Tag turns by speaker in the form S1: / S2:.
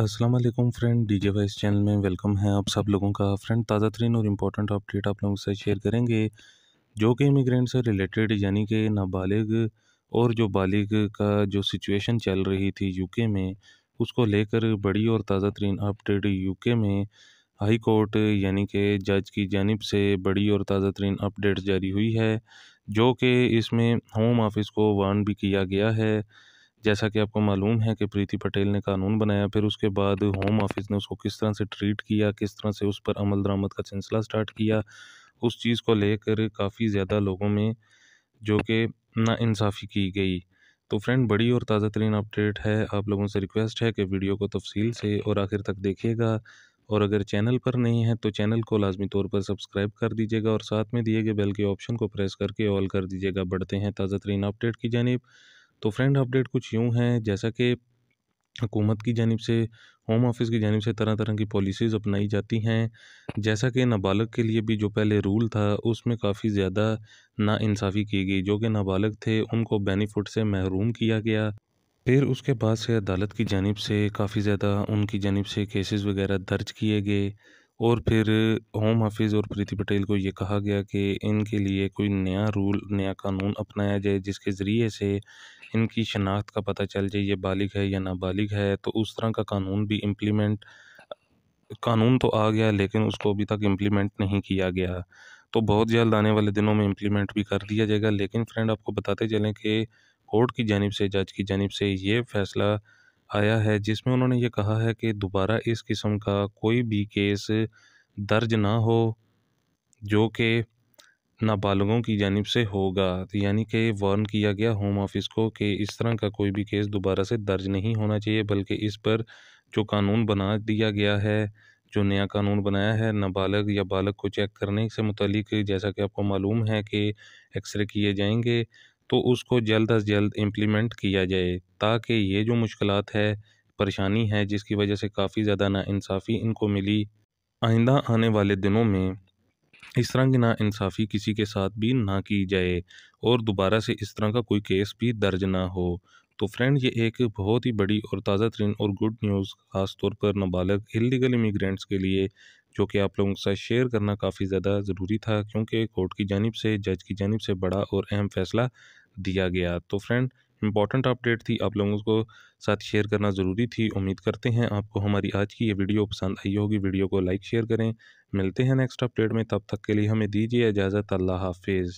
S1: Aslam friend D J vice channel में welcome है आप सब लोगों का फ्रेंड ताज़ा तरीन और इम्पोर्टेंट अपडेट आप लोगों से शेयर करेंगे जो कि इमिग्रेंट से रिलेटेड यानी कि नाबालिग और जो बालिग का जो सिचुएशन चल रही थी यूके में उसको लेकर बड़ी और ताज़ा तरीन अपडेट यूके में हाई कोर्ट यानी कि जज की जानब से बड़ी और ताज़ा तरीन अपडेट जारी हुई है जो कि इसमें होम ऑफिस को वार्न भी किया गया है जैसा कि आपको मालूम है कि प्रीति पटेल ने कानून बनाया फिर उसके बाद होम ऑफिस ने उसको किस तरह से ट्रीट किया किस तरह से उस पर अमल दरामद का सिलसिला स्टार्ट किया उस चीज़ को लेकर काफ़ी ज़्यादा लोगों में जो कि नाानसाफ़ी की गई तो फ्रेंड बड़ी और ताज़ा तरीन अपडेट है आप लोगों से रिक्वेस्ट है कि वीडियो को तफसील से और आखिर तक देखिएगा और अगर चैनल पर नहीं है तो चैनल को लाजमी तौर पर सब्सक्राइब कर दीजिएगा और साथ में दिए गए बेल के ऑप्शन को प्रेस करके ऑल कर दीजिएगा बढ़ते हैं ताज़ा तरीन अपडेट की जानब तो फ्रेंड अपडेट कुछ यूँ है जैसा कि हुकूमत की जानब से होम ऑफिस की जानब से तरह तरह की पॉलिसीज़ अपनाई जाती हैं जैसा कि नाबालग के लिए भी जो पहले रूल था उसमें काफ़ी ज़्यादा नाानसाफ़ी की गई जो कि नाबालग थे उनको बेनिफिट से महरूम किया गया फिर उसके बाद से अदालत की जानब से काफ़ी ज़्यादा उनकी जानब से केसेस वगैरह दर्ज किए गए और फिर होम हाफिज़ और प्रीति पटेल को ये कहा गया कि इनके लिए कोई नया रूल नया कानून अपनाया जाए जिसके ज़रिए से इनकी शनाख्त का पता चल जाए ये बालिग है या नाबालिग है तो उस तरह का कानून भी इम्प्लीमेंट कानून तो आ गया लेकिन उसको अभी तक इम्प्लीमेंट नहीं किया गया तो बहुत जल्द आने वाले दिनों में इम्प्लीमेंट भी कर दिया जाएगा लेकिन फ्रेंड आपको बताते चलें कि कोर्ट की जानब से जज की जानब से ये फैसला आया है जिसमें उन्होंने ये कहा है कि दोबारा इस किस्म का कोई भी केस दर्ज ना हो जो कि नाबालगों की जानब से होगा यानी कि वार्न किया गया होम ऑफिस को कि इस तरह का कोई भी केस दोबारा से दर्ज नहीं होना चाहिए बल्कि इस पर जो कानून बना दिया गया है जो नया कानून बनाया है नाबालग या बालग को चेक करने से मुतलिक जैसा कि आपको मालूम है कि एक्सरे किए जाएंगे तो उसको जल्द अज जल्द इम्प्लीमेंट किया जाए ताकि ये जो मुश्किल है परेशानी है जिसकी वजह से काफ़ी ज़्यादा नासाफ़ी इनको मिली आइंदा आने वाले दिनों में इस तरह की नाानसाफ़ी किसी के साथ भी ना की जाए और दोबारा से इस तरह का कोई केस भी दर्ज ना हो तो फ्रेंड ये एक बहुत ही बड़ी और ताज़ा तरीन और गुड न्यूज़ ख़ास तौर पर नाबालग इलीगल इमिग्रेंट्स के लिए जो कि आप लोगों के साथ शेयर करना काफ़ी ज़्यादा ज़रूरी था क्योंकि कोर्ट की जानब से जज की जानब से बड़ा और अहम फैसला दिया गया तो फ्रेंड इंपॉर्टेंट अपडेट थी आप लोगों को साथ शेयर करना ज़रूरी थी उम्मीद करते हैं आपको हमारी आज की ये वीडियो पसंद आई होगी वीडियो को लाइक शेयर करें मिलते हैं नेक्स्ट अपडेट में तब तक के लिए हमें दीजिए इजाज़त अल्लाह हाफिज़